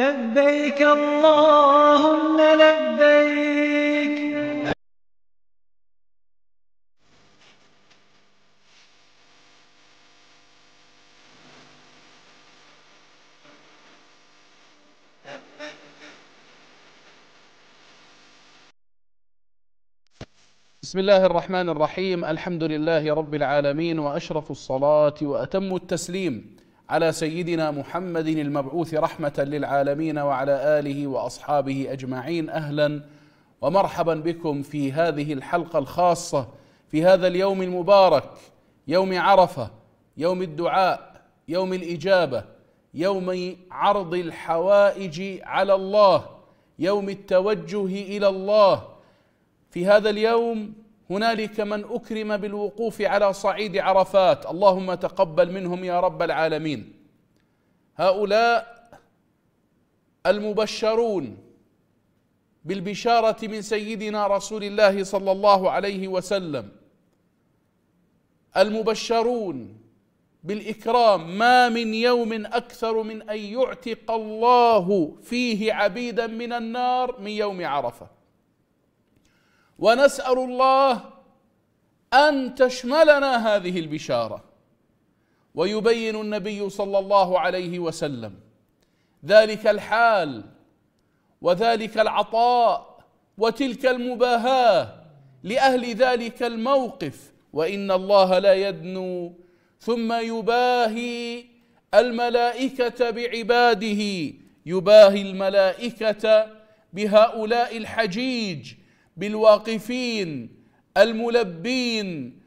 لبيك اللهم لبيك بسم الله الرحمن الرحيم الحمد لله رب العالمين وأشرف الصلاة وأتم التسليم على سيدنا محمد المبعوث رحمة للعالمين وعلى آله وأصحابه أجمعين أهلا ومرحبا بكم في هذه الحلقة الخاصة في هذا اليوم المبارك يوم عرفة يوم الدعاء يوم الإجابة يوم عرض الحوائج على الله يوم التوجه إلى الله في هذا اليوم هنالك من أكرم بالوقوف على صعيد عرفات اللهم تقبل منهم يا رب العالمين هؤلاء المبشرون بالبشارة من سيدنا رسول الله صلى الله عليه وسلم المبشرون بالإكرام ما من يوم أكثر من أن يعتق الله فيه عبيدا من النار من يوم عرفة ونسال الله ان تشملنا هذه البشاره ويبين النبي صلى الله عليه وسلم ذلك الحال وذلك العطاء وتلك المباهاه لاهل ذلك الموقف وان الله لا يدنو ثم يباهي الملائكه بعباده يباهي الملائكه بهؤلاء الحجيج بالواقفين الملبين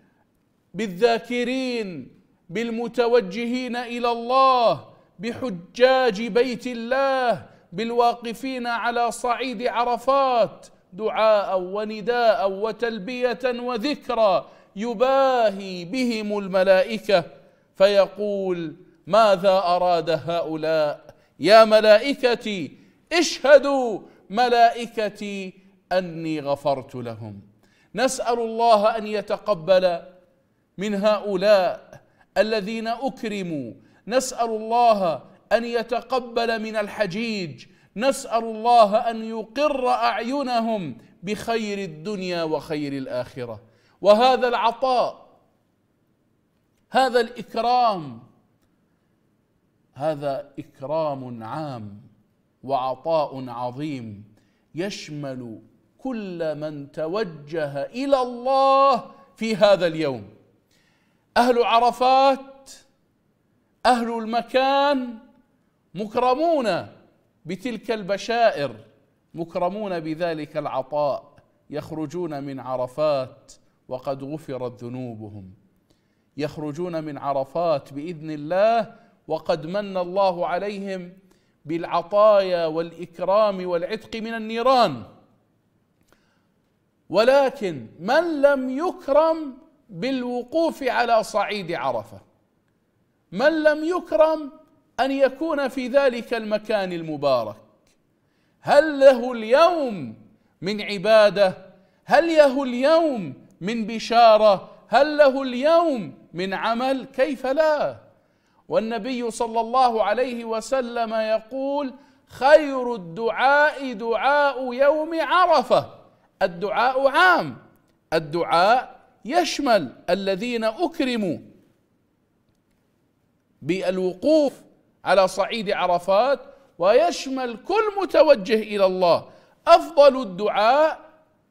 بالذاكرين بالمتوجهين الى الله بحجاج بيت الله بالواقفين على صعيد عرفات دعاء ونداء وتلبيه وذكرى يباهي بهم الملائكه فيقول ماذا اراد هؤلاء يا ملائكتي اشهدوا ملائكتي أني غفرت لهم نسأل الله أن يتقبل من هؤلاء الذين أكرموا نسأل الله أن يتقبل من الحجيج نسأل الله أن يقر أعينهم بخير الدنيا وخير الآخرة وهذا العطاء هذا الإكرام هذا إكرام عام وعطاء عظيم يشمل كل من توجه الى الله في هذا اليوم اهل عرفات اهل المكان مكرمون بتلك البشائر مكرمون بذلك العطاء يخرجون من عرفات وقد غفرت ذنوبهم يخرجون من عرفات باذن الله وقد من الله عليهم بالعطايا والاكرام والعتق من النيران ولكن من لم يكرم بالوقوف على صعيد عرفه من لم يكرم ان يكون في ذلك المكان المبارك هل له اليوم من عباده هل له اليوم من بشاره هل له اليوم من عمل كيف لا والنبي صلى الله عليه وسلم يقول خير الدعاء دعاء يوم عرفه الدعاء عام الدعاء يشمل الذين اكرموا بالوقوف على صعيد عرفات ويشمل كل متوجه الى الله افضل الدعاء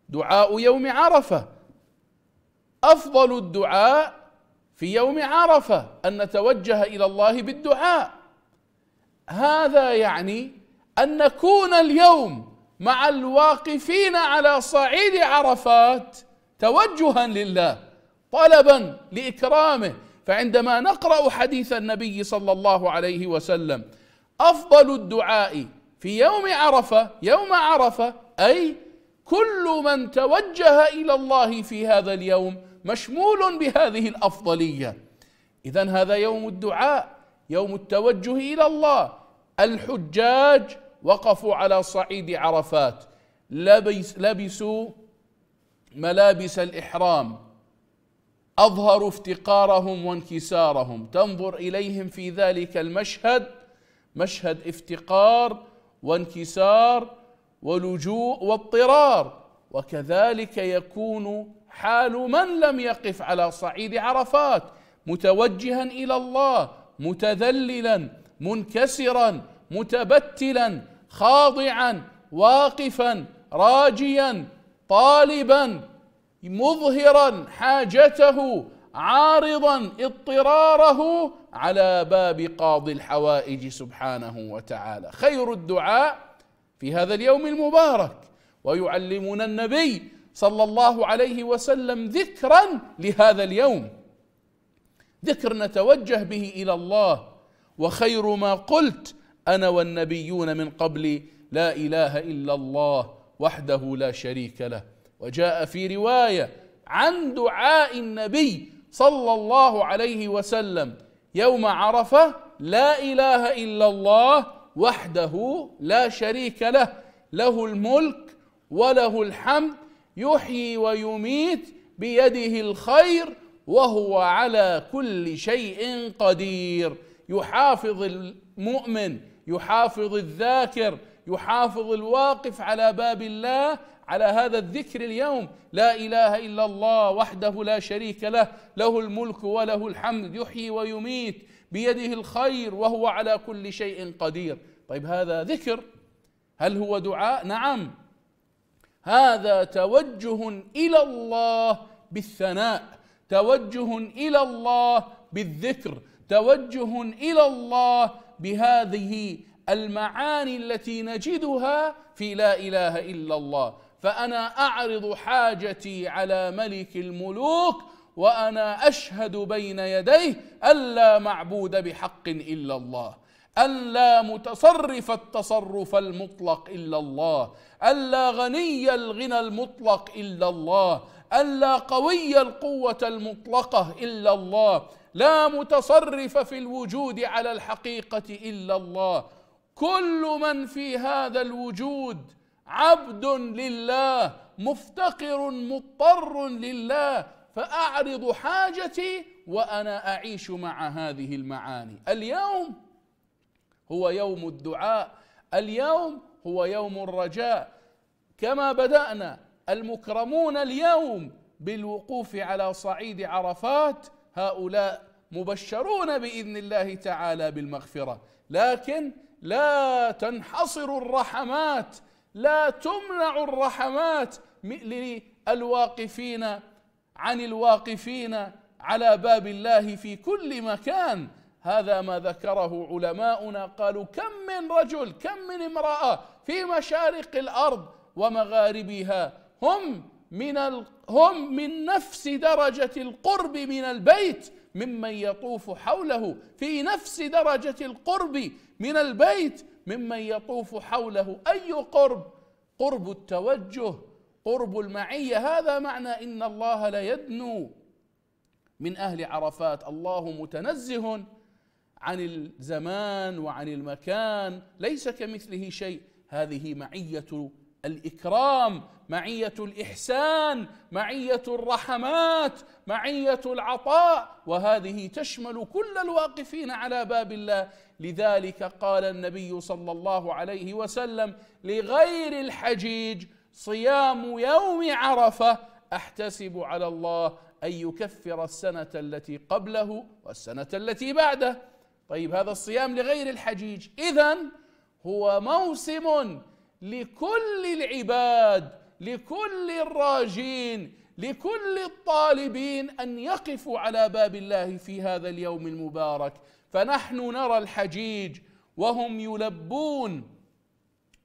دعاء يوم عرفه افضل الدعاء في يوم عرفه ان نتوجه الى الله بالدعاء هذا يعني ان نكون اليوم مع الواقفين على صعيد عرفات توجها لله طلبا لاكرامه فعندما نقرا حديث النبي صلى الله عليه وسلم افضل الدعاء في يوم عرفه يوم عرفه اي كل من توجه الى الله في هذا اليوم مشمول بهذه الافضليه اذا هذا يوم الدعاء يوم التوجه الى الله الحجاج وقفوا على صعيد عرفات لبسوا ملابس الإحرام أظهروا افتقارهم وانكسارهم تنظر إليهم في ذلك المشهد مشهد افتقار وانكسار ولجوء واضطرار وكذلك يكون حال من لم يقف على صعيد عرفات متوجها الى الله متذللا منكسرا متبتلا خاضعا واقفا راجيا طالبا مظهرا حاجته عارضا اضطراره على باب قاضي الحوائج سبحانه وتعالى خير الدعاء في هذا اليوم المبارك ويعلمنا النبي صلى الله عليه وسلم ذكرا لهذا اليوم ذكر نتوجه به الى الله وخير ما قلت أنا والنبيون من قبلي لا إله إلا الله وحده لا شريك له وجاء في رواية عن دعاء النبي صلى الله عليه وسلم يوم عرفة لا إله إلا الله وحده لا شريك له له الملك وله الحمد يحيي ويميت بيده الخير وهو على كل شيء قدير يحافظ المؤمن يحافظ الذاكر يحافظ الواقف على باب الله على هذا الذكر اليوم لا اله الا الله وحده لا شريك له له الملك وله الحمد يحيي ويميت بيده الخير وهو على كل شيء قدير طيب هذا ذكر هل هو دعاء نعم هذا توجه الى الله بالثناء توجه الى الله بالذكر توجه الى الله بهذه المعاني التي نجدها في لا اله الا الله فانا اعرض حاجتي على ملك الملوك وانا اشهد بين يديه الا معبود بحق الا الله الا متصرف التصرف المطلق الا الله الا غني الغنى المطلق الا الله أن لا قوي القوة المطلقة إلا الله لا متصرف في الوجود على الحقيقة إلا الله كل من في هذا الوجود عبد لله مفتقر مضطر لله فأعرض حاجتي وأنا أعيش مع هذه المعاني اليوم هو يوم الدعاء اليوم هو يوم الرجاء كما بدأنا المكرمون اليوم بالوقوف على صعيد عرفات هؤلاء مبشرون باذن الله تعالى بالمغفره لكن لا تنحصر الرحمات لا تمنع الرحمات للواقفين عن الواقفين على باب الله في كل مكان هذا ما ذكره علماؤنا قالوا كم من رجل كم من امراه في مشارق الارض ومغاربها هم من ال... هم من نفس درجة القرب من البيت ممن يطوف حوله في نفس درجة القرب من البيت ممن يطوف حوله أي قرب قرب التوجه قرب المعية هذا معنى إن الله لا يدنو من أهل عرفات الله متنزه عن الزمان وعن المكان ليس كمثله شيء هذه معية الاكرام معيه الاحسان معيه الرحمات معيه العطاء وهذه تشمل كل الواقفين على باب الله لذلك قال النبي صلى الله عليه وسلم لغير الحجيج صيام يوم عرفه احتسب على الله ان يكفر السنه التي قبله والسنه التي بعده طيب هذا الصيام لغير الحجيج اذا هو موسم لكل العباد لكل الراجين لكل الطالبين ان يقفوا على باب الله في هذا اليوم المبارك فنحن نرى الحجيج وهم يلبون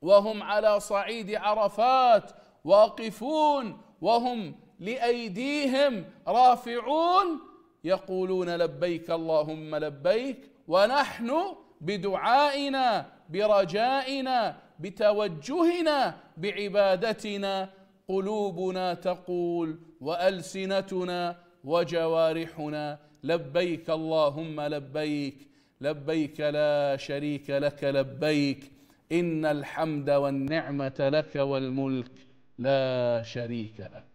وهم على صعيد عرفات واقفون وهم لايديهم رافعون يقولون لبيك اللهم لبيك ونحن بدعائنا برجائنا بتوجهنا بعبادتنا قلوبنا تقول والسنتنا وجوارحنا لبيك اللهم لبيك لبيك لا شريك لك لبيك ان الحمد والنعمه لك والملك لا شريك لك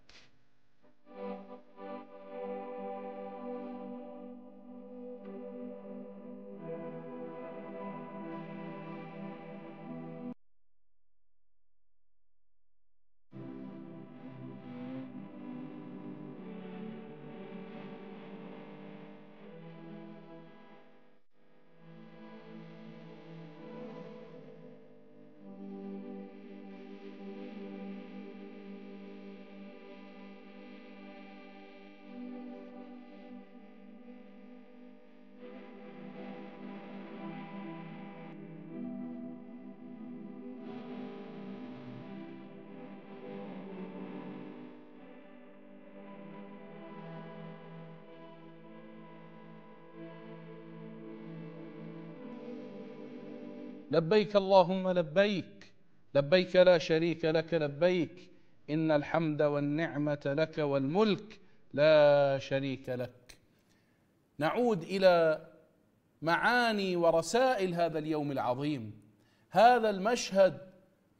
لبيك اللهم لبيك لبيك لا شريك لك لبيك إن الحمد والنعمة لك والملك لا شريك لك نعود إلى معاني ورسائل هذا اليوم العظيم هذا المشهد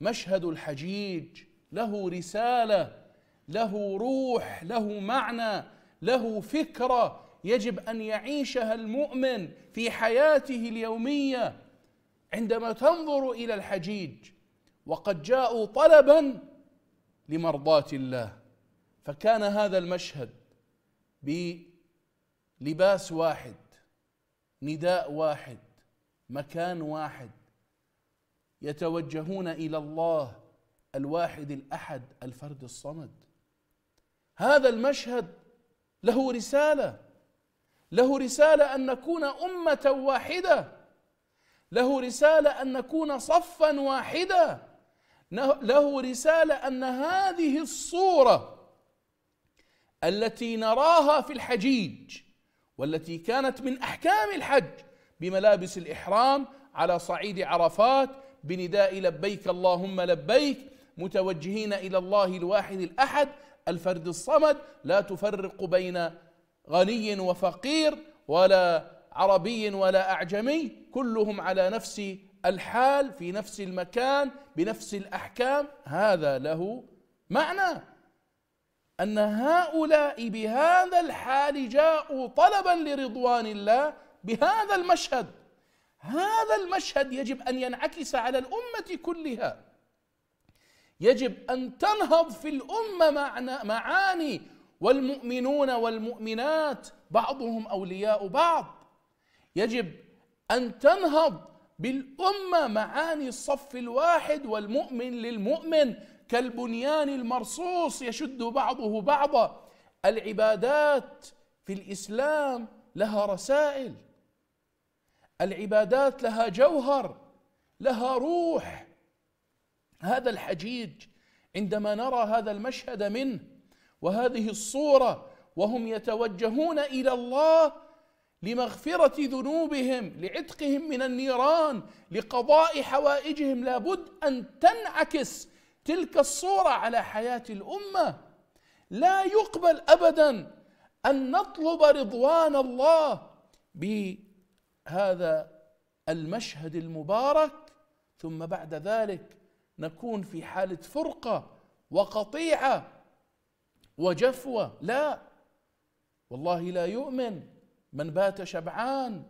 مشهد الحجيج له رساله له روح له معنى له فكره يجب ان يعيشها المؤمن في حياته اليوميه عندما تنظر الى الحجيج وقد جاءوا طلبا لمرضاه الله فكان هذا المشهد بلباس واحد نداء واحد مكان واحد يتوجهون الى الله الواحد الاحد الفرد الصمد هذا المشهد له رساله له رساله ان نكون امه واحده له رسالة أن نكون صفا واحدا له رسالة أن هذه الصورة التي نراها في الحجيج والتي كانت من أحكام الحج بملابس الإحرام على صعيد عرفات بنداء لبيك اللهم لبيك متوجهين إلى الله الواحد الأحد الفرد الصمد لا تفرق بين غني وفقير ولا عربي ولا أعجمي كلهم على نفس الحال في نفس المكان بنفس الأحكام هذا له معنى أن هؤلاء بهذا الحال جاءوا طلبا لرضوان الله بهذا المشهد هذا المشهد يجب أن ينعكس على الأمة كلها يجب أن تنهض في الأمة معنى معاني والمؤمنون والمؤمنات بعضهم أولياء بعض يجب أن تنهض بالأمة معاني الصف الواحد والمؤمن للمؤمن كالبنيان المرصوص يشد بعضه بعضا العبادات في الإسلام لها رسائل العبادات لها جوهر لها روح هذا الحجيج عندما نرى هذا المشهد منه وهذه الصورة وهم يتوجهون إلى الله لمغفرة ذنوبهم لعتقهم من النيران لقضاء حوائجهم لابد أن تنعكس تلك الصورة على حياة الأمة لا يقبل أبدا أن نطلب رضوان الله بهذا المشهد المبارك ثم بعد ذلك نكون في حالة فرقة وقطيعة وجفوة لا والله لا يؤمن من بات شبعان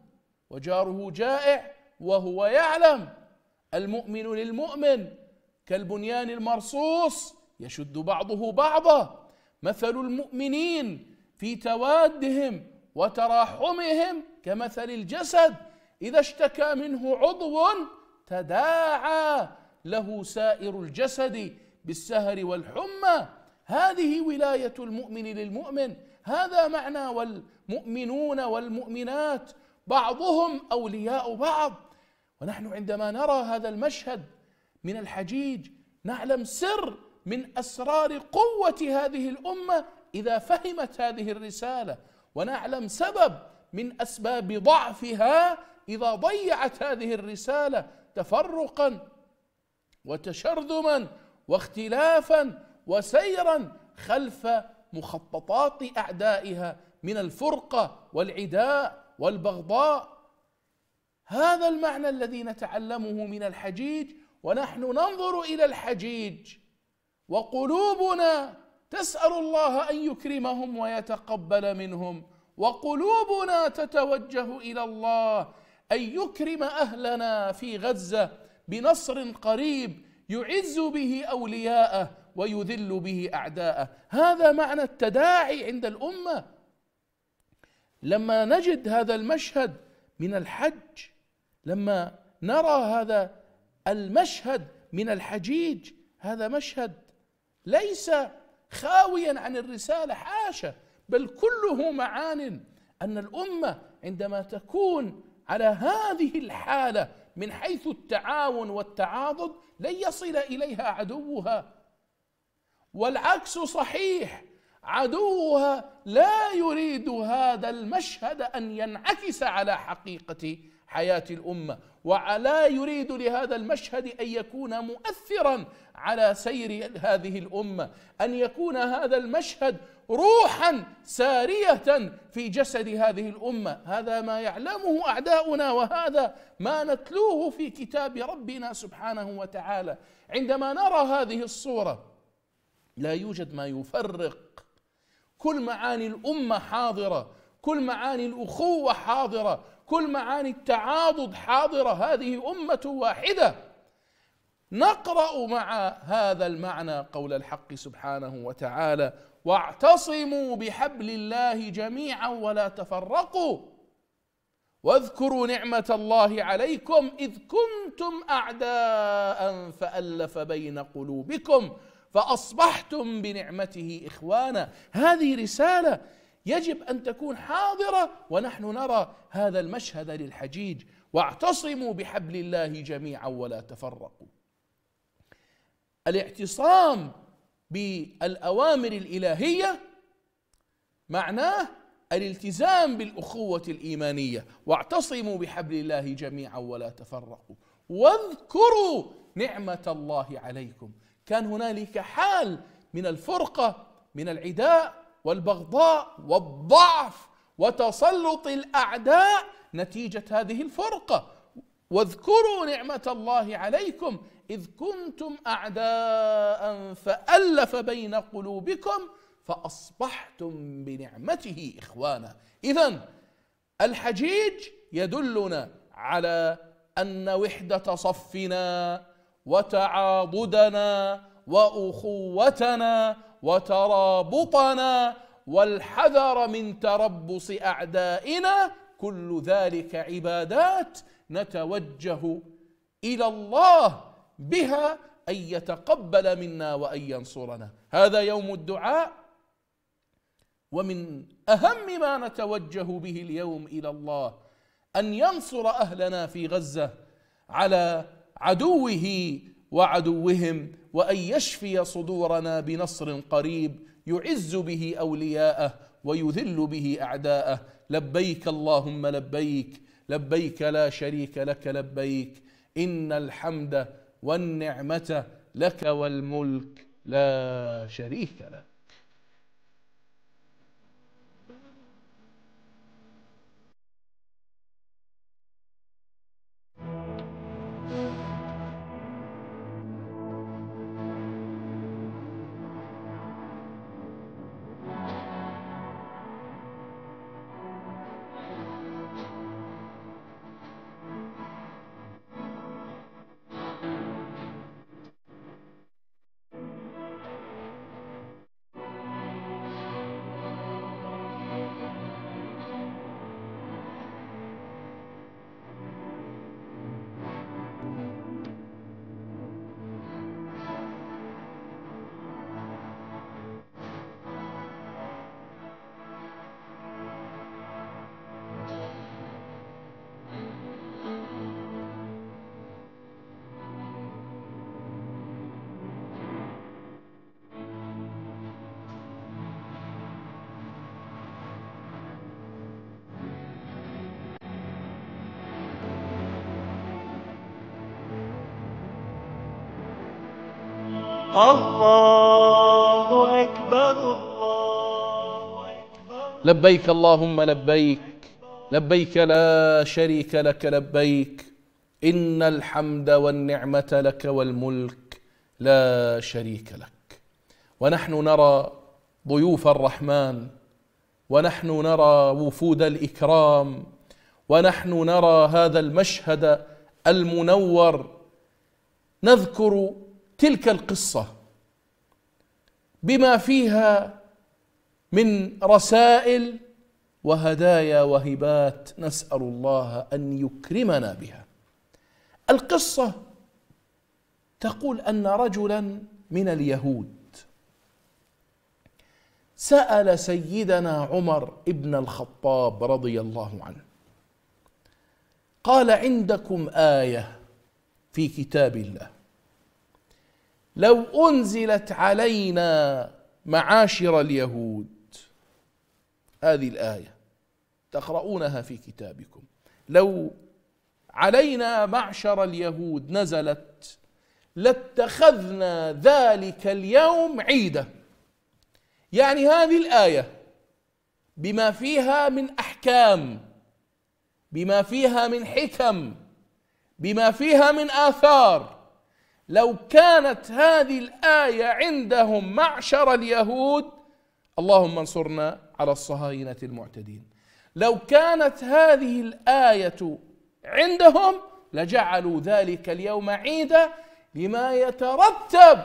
وجاره جائع وهو يعلم المؤمن للمؤمن كالبنيان المرصوص يشد بعضه بعضا مثل المؤمنين في توادهم وتراحمهم كمثل الجسد اذا اشتكى منه عضو تداعى له سائر الجسد بالسهر والحمى هذه ولايه المؤمن للمؤمن هذا معنى والمؤمنون والمؤمنات بعضهم اولياء بعض ونحن عندما نرى هذا المشهد من الحجيج نعلم سر من اسرار قوه هذه الامه اذا فهمت هذه الرساله ونعلم سبب من اسباب ضعفها اذا ضيعت هذه الرساله تفرقا وتشرذما واختلافا وسيرا خلف مخططات اعدائها من الفرقه والعداء والبغضاء هذا المعنى الذي نتعلمه من الحجيج ونحن ننظر الى الحجيج وقلوبنا تسال الله ان يكرمهم ويتقبل منهم وقلوبنا تتوجه الى الله ان يكرم اهلنا في غزه بنصر قريب يعز به اولياءه ويذل به اعداءه هذا معنى التداعي عند الامه لما نجد هذا المشهد من الحج لما نرى هذا المشهد من الحجيج هذا مشهد ليس خاويا عن الرساله حاشا بل كله معان ان الامه عندما تكون على هذه الحاله من حيث التعاون والتعاضد لن يصل اليها عدوها والعكس صحيح عدوها لا يريد هذا المشهد ان ينعكس على حقيقه حياه الامه ولا يريد لهذا المشهد ان يكون مؤثرا على سير هذه الامه ان يكون هذا المشهد روحا ساريه في جسد هذه الامه هذا ما يعلمه اعداؤنا وهذا ما نتلوه في كتاب ربنا سبحانه وتعالى عندما نرى هذه الصوره لا يوجد ما يفرق كل معاني الامه حاضره كل معاني الاخوه حاضره كل معاني التعاضد حاضره هذه امه واحده نقرا مع هذا المعنى قول الحق سبحانه وتعالى واعتصموا بحبل الله جميعا ولا تفرقوا واذكروا نعمه الله عليكم اذ كنتم اعداء فالف بين قلوبكم فاصبحتم بنعمته اخوانا هذه رساله يجب ان تكون حاضره ونحن نرى هذا المشهد للحجيج واعتصموا بحبل الله جميعا ولا تفرقوا الاعتصام بالاوامر الالهيه معناه الالتزام بالاخوه الايمانيه واعتصموا بحبل الله جميعا ولا تفرقوا واذكروا نعمه الله عليكم كان هنالك حال من الفرقه من العداء والبغضاء والضعف وتسلط الاعداء نتيجه هذه الفرقه واذكروا نعمه الله عليكم اذ كنتم اعداء فالف بين قلوبكم فاصبحتم بنعمته اخوانا اذا الحجيج يدلنا على ان وحده صفنا وتعاضدنا واخوتنا وترابطنا والحذر من تربص اعدائنا كل ذلك عبادات نتوجه الى الله بها ان يتقبل منا وان ينصرنا هذا يوم الدعاء ومن اهم ما نتوجه به اليوم الى الله ان ينصر اهلنا في غزه على عدوه وعدوهم وان يشفي صدورنا بنصر قريب يعز به اولياءه ويذل به اعداءه لبيك اللهم لبيك لبيك لا شريك لك لبيك ان الحمد والنعمه لك والملك لا شريك لك الله أكبر الله أكبر لبيك اللهم لبيك لبيك لا شريك لك لبيك إن الحمد والنعمة لك والملك لا شريك لك ونحن نرى ضيوف الرحمن ونحن نرى وفود الإكرام ونحن نرى هذا المشهد المنور نذكر تلك القصه بما فيها من رسائل وهدايا وهبات نسال الله ان يكرمنا بها القصه تقول ان رجلا من اليهود سال سيدنا عمر ابن الخطاب رضي الله عنه قال عندكم ايه في كتاب الله لو أنزلت علينا معاشر اليهود هذه الآية تقرؤونها في كتابكم لو علينا معشر اليهود نزلت لاتخذنا ذلك اليوم عيدا يعني هذه الآية بما فيها من أحكام بما فيها من حكم بما فيها من آثار لو كانت هذه الآية عندهم معشر اليهود اللهم انصرنا على الصهاينة المعتدين لو كانت هذه الآية عندهم لجعلوا ذلك اليوم عيدا لما يترتب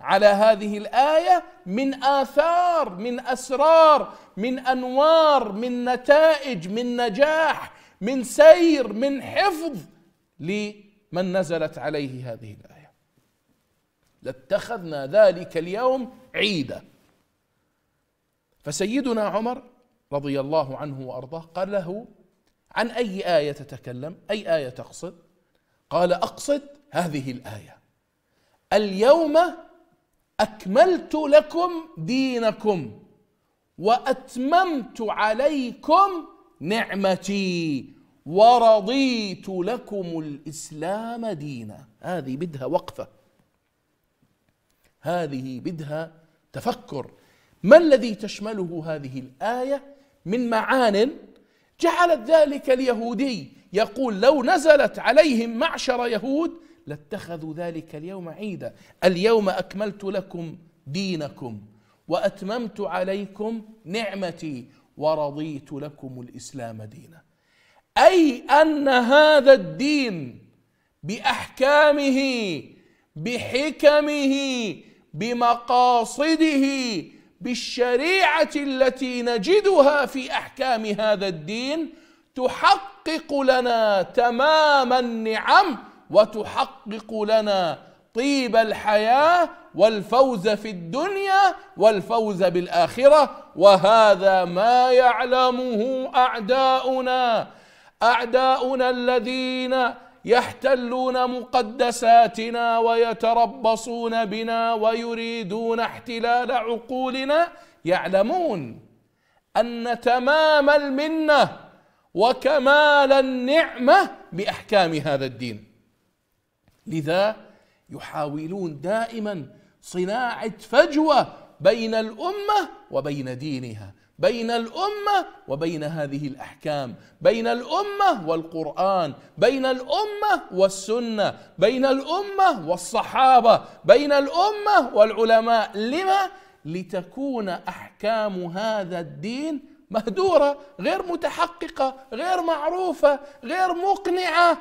على هذه الآية من آثار من أسرار من أنوار من نتائج من نجاح من سير من حفظ لمن نزلت عليه هذه الآية لاتخذنا ذلك اليوم عيدا فسيدنا عمر رضي الله عنه وارضاه قال له عن اي ايه تتكلم اي ايه تقصد قال اقصد هذه الايه اليوم اكملت لكم دينكم واتممت عليكم نعمتي ورضيت لكم الاسلام دينا هذه بدها وقفه هذه بدها تفكر ما الذي تشمله هذه الآية من معان جعلت ذلك اليهودي يقول لو نزلت عليهم معشر يهود لاتخذوا ذلك اليوم عيدا اليوم أكملت لكم دينكم وأتممت عليكم نعمتي ورضيت لكم الإسلام دينا أي أن هذا الدين بأحكامه بحكمه بمقاصده بالشريعه التي نجدها في احكام هذا الدين تحقق لنا تمام النعم وتحقق لنا طيب الحياه والفوز في الدنيا والفوز بالاخره وهذا ما يعلمه اعداؤنا اعداؤنا الذين يحتلون مقدساتنا ويتربصون بنا ويريدون احتلال عقولنا يعلمون ان تمام المنه وكمال النعمه باحكام هذا الدين لذا يحاولون دائما صناعه فجوه بين الامه وبين دينها بين الامه وبين هذه الاحكام بين الامه والقران بين الامه والسنه بين الامه والصحابه بين الامه والعلماء لما لتكون احكام هذا الدين مهدوره غير متحققه غير معروفه غير مقنعه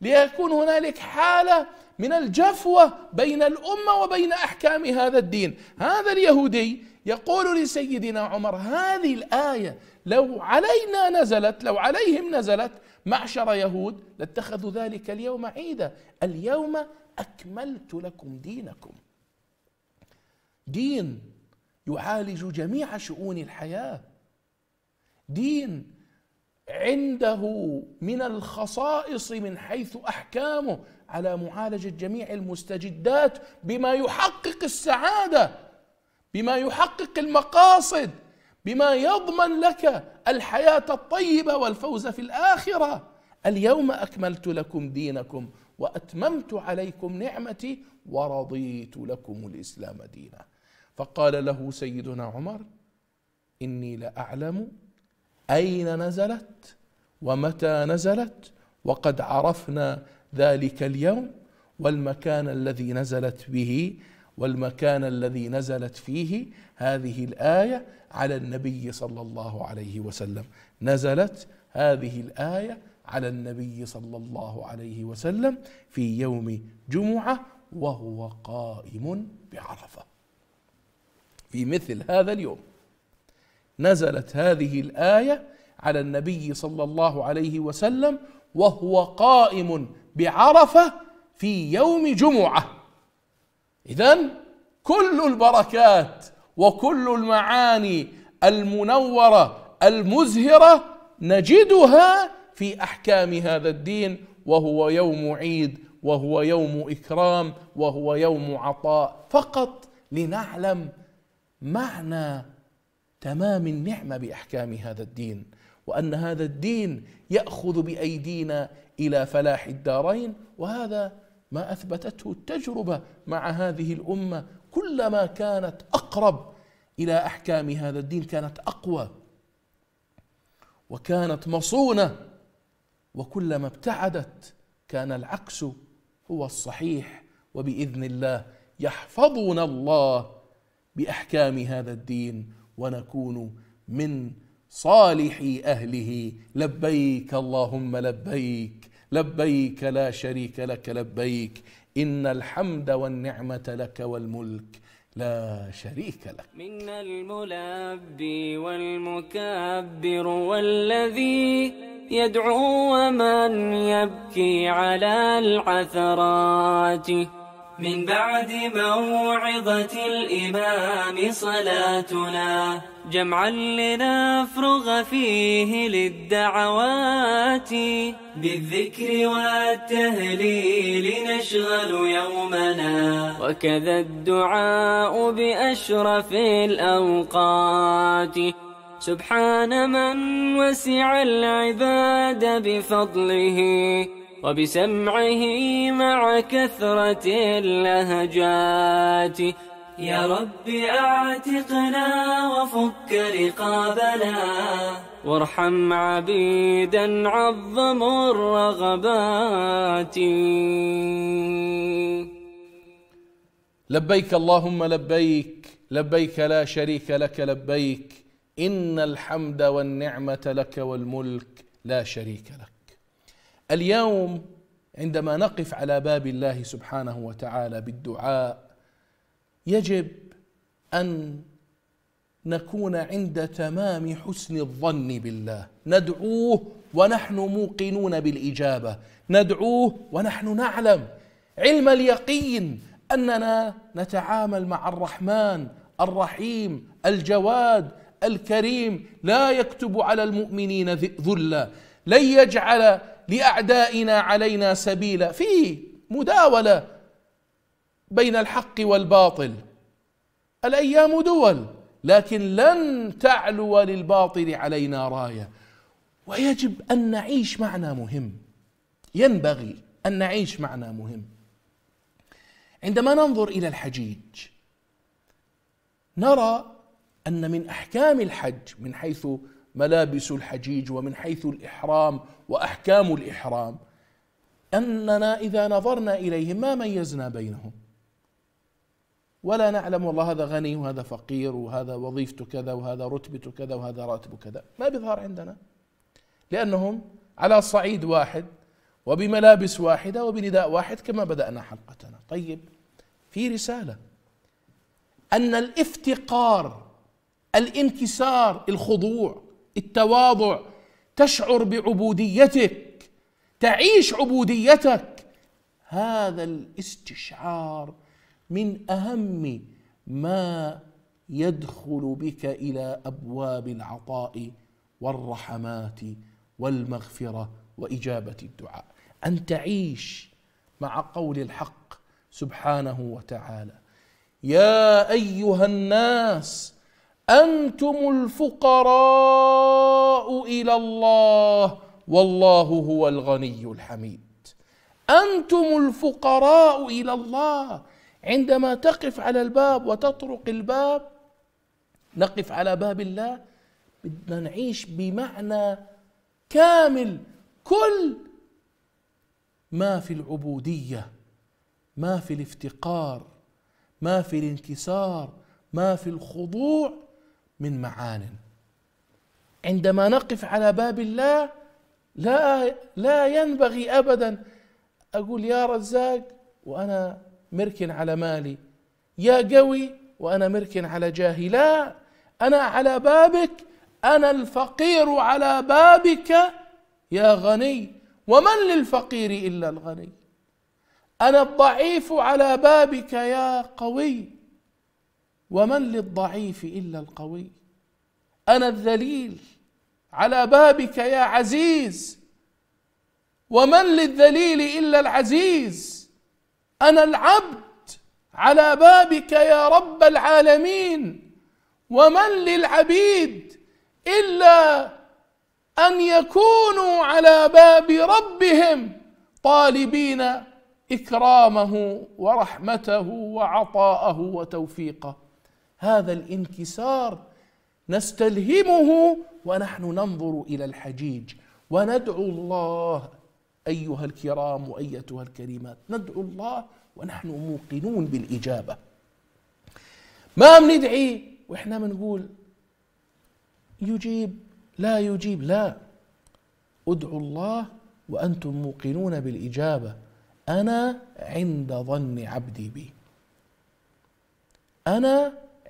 ليكون هنالك حاله من الجفوه بين الامه وبين احكام هذا الدين هذا اليهودي يقول لسيدنا عمر هذه الآية لو علينا نزلت لو عليهم نزلت معشر يهود لاتخذوا ذلك اليوم عيدا اليوم أكملت لكم دينكم دين يعالج جميع شؤون الحياة دين عنده من الخصائص من حيث أحكامه على معالجة جميع المستجدات بما يحقق السعادة بما يحقق المقاصد بما يضمن لك الحياه الطيبه والفوز في الاخره اليوم اكملت لكم دينكم واتممت عليكم نعمتي ورضيت لكم الاسلام دينا فقال له سيدنا عمر اني لاعلم اين نزلت ومتى نزلت وقد عرفنا ذلك اليوم والمكان الذي نزلت به والمكان الذي نزلت فيه هذه الايه على النبي صلى الله عليه وسلم نزلت هذه الايه على النبي صلى الله عليه وسلم في يوم جمعه وهو قائم بعرفه في مثل هذا اليوم نزلت هذه الايه على النبي صلى الله عليه وسلم وهو قائم بعرفه في يوم جمعه إذا كل البركات وكل المعاني المنورة المزهرة نجدها في أحكام هذا الدين وهو يوم عيد وهو يوم إكرام وهو يوم عطاء فقط لنعلم معنى تمام النعمة بأحكام هذا الدين وأن هذا الدين يأخذ بأيدينا إلى فلاح الدارين وهذا ما اثبتته التجربه مع هذه الامه كلما كانت اقرب الى احكام هذا الدين كانت اقوى وكانت مصونه وكلما ابتعدت كان العكس هو الصحيح وباذن الله يحفظنا الله باحكام هذا الدين ونكون من صالح اهله لبيك اللهم لبيك لبيك لا شريك لك لبيك إن الحمد والنعمة لك والملك لا شريك لك من الملبي والمكبر والذي يدعو ومن يبكي على العثرات من بعد موعظة الإمام صلاتنا جمعا لنفرغ فيه للدعوات بالذكر والتهليل نشغل يومنا وكذا الدعاء بأشرف الأوقات سبحان من وسع العباد بفضله وبسمعه مع كثرة اللهجات يا رب أعتقنا وفك رقابنا وارحم عبيدا عظموا الرغبات لبيك اللهم لبيك لبيك لا شريك لك لبيك إن الحمد والنعمة لك والملك لا شريك لك اليوم عندما نقف على باب الله سبحانه وتعالى بالدعاء يجب ان نكون عند تمام حسن الظن بالله ندعوه ونحن موقنون بالاجابه ندعوه ونحن نعلم علم اليقين اننا نتعامل مع الرحمن الرحيم الجواد الكريم لا يكتب على المؤمنين ذلا لن يجعل لأعدائنا علينا سبيلا في مداولة بين الحق والباطل الأيام دول لكن لن تعلو للباطل علينا راية ويجب أن نعيش معنى مهم ينبغي أن نعيش معنى مهم عندما ننظر إلى الحجيج نرى أن من أحكام الحج من حيث ملابس الحجيج ومن حيث الإحرام وأحكام الإحرام أننا إذا نظرنا إليهم ما ميزنا بينهم ولا نعلم والله هذا غني وهذا فقير وهذا وظيفته كذا وهذا رتبته كذا وهذا راتبه كذا ما بيظهر عندنا لأنهم على صعيد واحد وبملابس واحدة وبنداء واحد كما بدأنا حلقتنا طيب في رسالة أن الافتقار الانكسار الخضوع التواضع تشعر بعبوديتك تعيش عبوديتك هذا الاستشعار من اهم ما يدخل بك الى ابواب العطاء والرحمات والمغفره واجابه الدعاء ان تعيش مع قول الحق سبحانه وتعالى يا ايها الناس أنتم الفقراء إلى الله والله هو الغني الحميد أنتم الفقراء إلى الله عندما تقف على الباب وتطرق الباب نقف على باب الله بدنا نعيش بمعنى كامل كل ما في العبودية ما في الافتقار ما في الانكسار ما في الخضوع من معان عندما نقف على باب الله لا لا ينبغي ابدا اقول يا رزاق وانا مركن على مالي يا قوي وانا مركن على جاهي لا انا على بابك انا الفقير على بابك يا غني ومن للفقير الا الغني انا الضعيف على بابك يا قوي ومن للضعيف الا القوي انا الذليل على بابك يا عزيز ومن للذليل الا العزيز انا العبد على بابك يا رب العالمين ومن للعبيد الا ان يكونوا على باب ربهم طالبين اكرامه ورحمته وعطاءه وتوفيقه هذا الانكسار نستلهمه ونحن ننظر الى الحجيج وندعو الله ايها الكرام وايتها الكريمات ندعو الله ونحن موقنون بالاجابه ما بندعي واحنا بنقول يجيب لا يجيب لا ادعوا الله وانتم موقنون بالاجابه انا عند ظن عبدي بي انا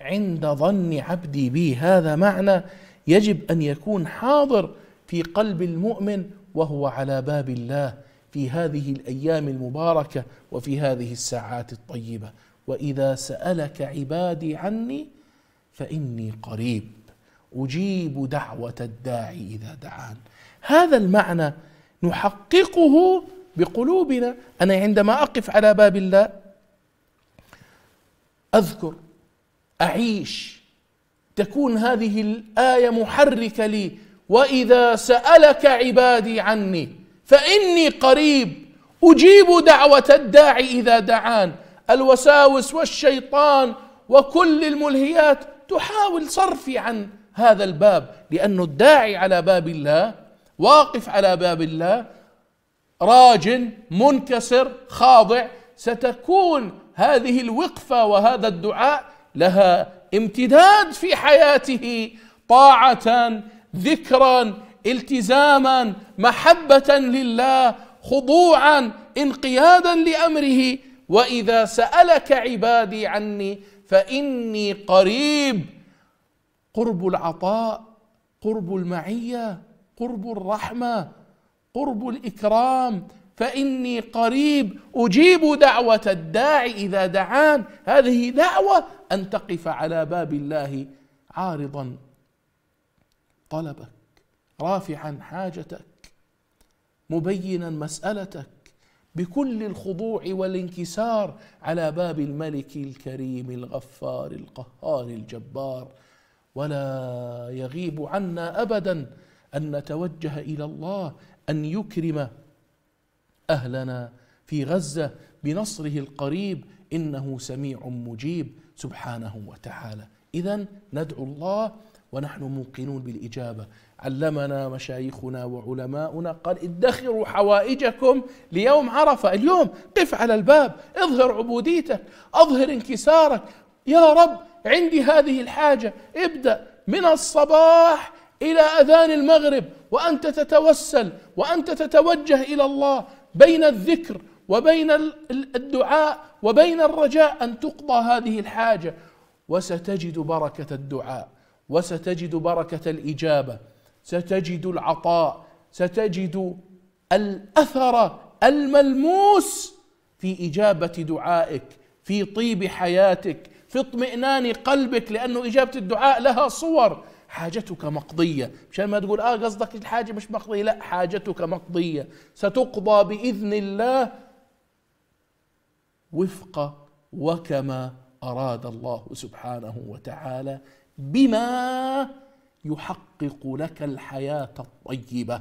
عند ظن عبدي بي هذا معنى يجب ان يكون حاضر في قلب المؤمن وهو على باب الله في هذه الايام المباركه وفي هذه الساعات الطيبه واذا سالك عبادي عني فاني قريب اجيب دعوه الداعي اذا دعان هذا المعنى نحققه بقلوبنا انا عندما اقف على باب الله اذكر اعيش تكون هذه الايه محركه لي واذا سالك عبادي عني فاني قريب اجيب دعوه الداعي اذا دعان الوساوس والشيطان وكل الملهيات تحاول صرفي عن هذا الباب لأن الداعي على باب الله واقف على باب الله راج منكسر خاضع ستكون هذه الوقفة وهذا الدعاء لها امتداد في حياته طاعه ذكرا التزاما محبه لله خضوعا انقيادا لامره واذا سالك عبادي عني فاني قريب قرب العطاء قرب المعيه قرب الرحمه قرب الاكرام فاني قريب اجيب دعوه الداع اذا دعان هذه دعوه ان تقف على باب الله عارضا طلبك رافعا حاجتك مبينا مسالتك بكل الخضوع والانكسار على باب الملك الكريم الغفار القهار الجبار ولا يغيب عنا ابدا ان نتوجه الى الله ان يكرم اهلنا في غزه بنصره القريب انه سميع مجيب سبحانه وتعالى اذا ندعو الله ونحن موقنون بالاجابه علمنا مشايخنا وعلماؤنا قال ادخروا حوائجكم ليوم عرفه اليوم قف على الباب اظهر عبوديتك اظهر انكسارك يا رب عندي هذه الحاجه ابدا من الصباح الى اذان المغرب وانت تتوسل وانت تتوجه الى الله بين الذكر وبين الدعاء وبين الرجاء ان تقضى هذه الحاجه وستجد بركه الدعاء وستجد بركه الاجابه ستجد العطاء ستجد الاثر الملموس في اجابه دعائك في طيب حياتك في اطمئنان قلبك لأن إجابة الدعاء لها صور حاجتك مقضية مشان ما تقول آه قصدك الحاجة مش مقضية لا حاجتك مقضية ستقضى بإذن الله وفق وكما أراد الله سبحانه وتعالى بما يحقق لك الحياة الطيبة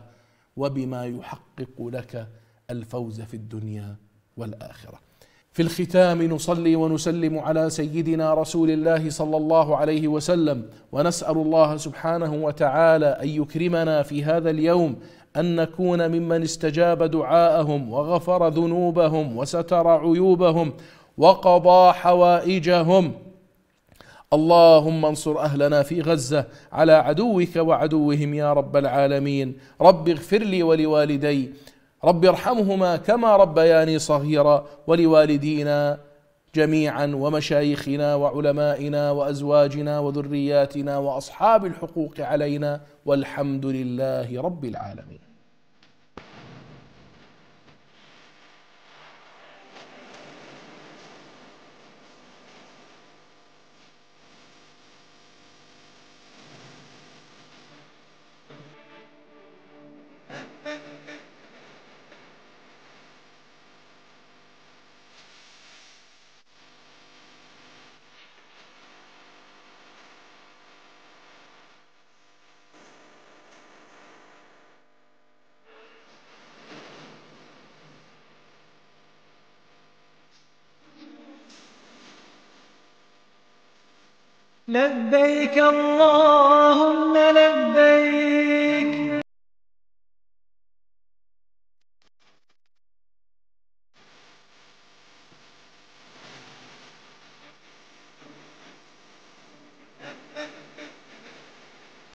وبما يحقق لك الفوز في الدنيا والآخرة في الختام نصلي ونسلم على سيدنا رسول الله صلى الله عليه وسلم ونسال الله سبحانه وتعالى ان يكرمنا في هذا اليوم ان نكون ممن استجاب دعاءهم وغفر ذنوبهم وستر عيوبهم وقضى حوائجهم اللهم انصر اهلنا في غزه على عدوك وعدوهم يا رب العالمين رب اغفر لي ولوالدي رب ارحمهما كما ربياني صغيرا ولوالدينا جميعا ومشايخنا وعلمائنا وازواجنا وذرياتنا واصحاب الحقوق علينا والحمد لله رب العالمين لبيك الله